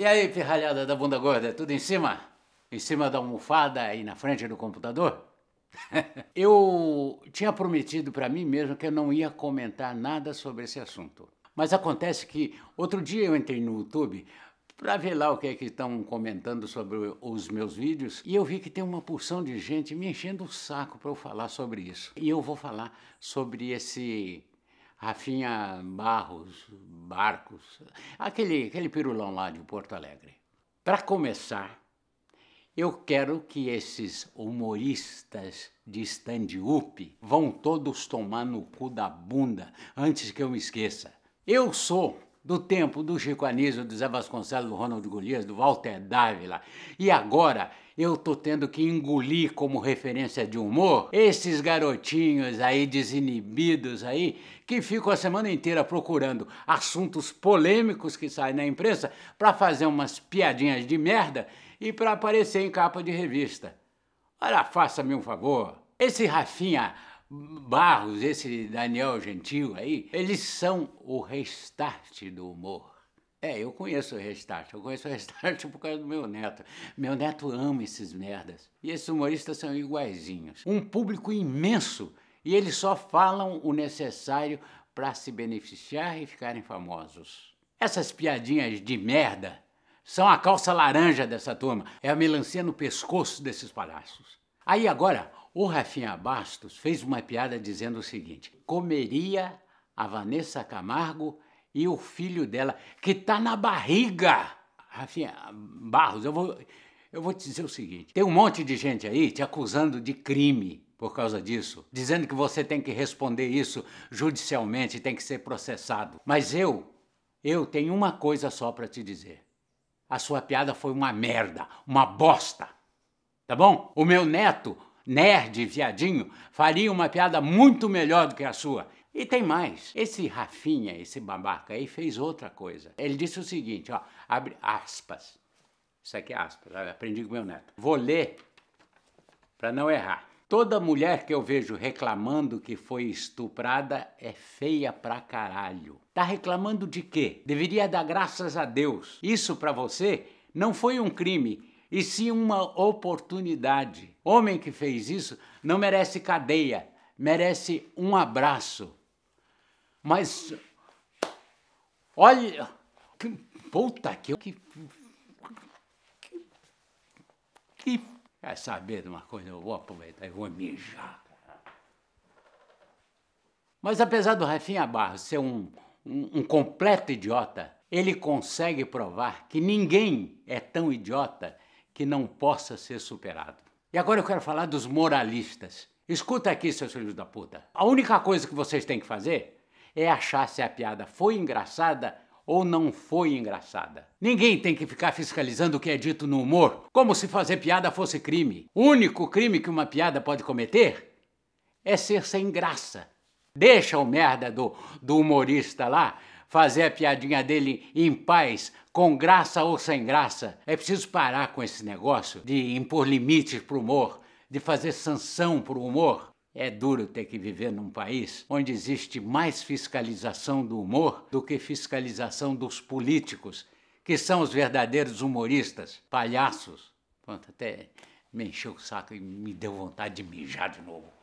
E aí, pirralhada da bunda gorda, é tudo em cima? Em cima da almofada e na frente do computador? eu tinha prometido para mim mesmo que eu não ia comentar nada sobre esse assunto. Mas acontece que outro dia eu entrei no YouTube para ver lá o que é que estão comentando sobre os meus vídeos e eu vi que tem uma porção de gente me enchendo o saco para eu falar sobre isso. E eu vou falar sobre esse Rafinha Barros, Barcos, aquele, aquele pirulão lá de Porto Alegre. Para começar, eu quero que esses humoristas de stand-up vão todos tomar no cu da bunda antes que eu me esqueça. Eu sou do tempo do Chico Anísio, do Zé Vasconcelos, do Ronald Golias, do Walter Dávila. E agora eu tô tendo que engolir como referência de humor esses garotinhos aí desinibidos aí que ficam a semana inteira procurando assuntos polêmicos que saem na imprensa para fazer umas piadinhas de merda e para aparecer em capa de revista. Ora, faça-me um favor. Esse Rafinha Barros, esse Daniel Gentil aí, eles são o restart do humor. É, eu conheço o Restart. Eu conheço o Restart por causa do meu neto. Meu neto ama esses merdas. E esses humoristas são iguaizinhos. Um público imenso e eles só falam o necessário para se beneficiar e ficarem famosos. Essas piadinhas de merda são a calça laranja dessa turma. É a melancia no pescoço desses palhaços. Aí agora, o Rafinha Bastos fez uma piada dizendo o seguinte: comeria a Vanessa Camargo e o filho dela, que tá na barriga. Rafinha Barros, eu vou, eu vou te dizer o seguinte: tem um monte de gente aí te acusando de crime por causa disso, dizendo que você tem que responder isso judicialmente, tem que ser processado. Mas eu, eu tenho uma coisa só para te dizer: a sua piada foi uma merda, uma bosta tá bom? O meu neto, nerd, viadinho, faria uma piada muito melhor do que a sua. E tem mais. Esse Rafinha, esse babaca aí, fez outra coisa. Ele disse o seguinte, ó, abre aspas. Isso aqui é aspas, aprendi com meu neto. Vou ler para não errar. Toda mulher que eu vejo reclamando que foi estuprada é feia pra caralho. Tá reclamando de quê? Deveria dar graças a Deus. Isso para você não foi um crime, e sim uma oportunidade. Homem que fez isso não merece cadeia, merece um abraço. Mas olha, que, puta que que, que, que quer saber de uma coisa? Eu vou aproveitar e vou mijar. Mas apesar do Rafinha Barros ser um, um, um completo idiota, ele consegue provar que ninguém é tão idiota que não possa ser superado. E agora eu quero falar dos moralistas. Escuta aqui, seus filhos da puta. A única coisa que vocês têm que fazer é achar se a piada foi engraçada ou não foi engraçada. Ninguém tem que ficar fiscalizando o que é dito no humor, como se fazer piada fosse crime. O único crime que uma piada pode cometer é ser sem graça. Deixa o merda do, do humorista lá fazer a piadinha dele em paz, com graça ou sem graça. É preciso parar com esse negócio de impor limites para o humor, de fazer sanção para o humor. É duro ter que viver num país onde existe mais fiscalização do humor do que fiscalização dos políticos, que são os verdadeiros humoristas, palhaços. Pronto, até me encheu o saco e me deu vontade de mijar de novo.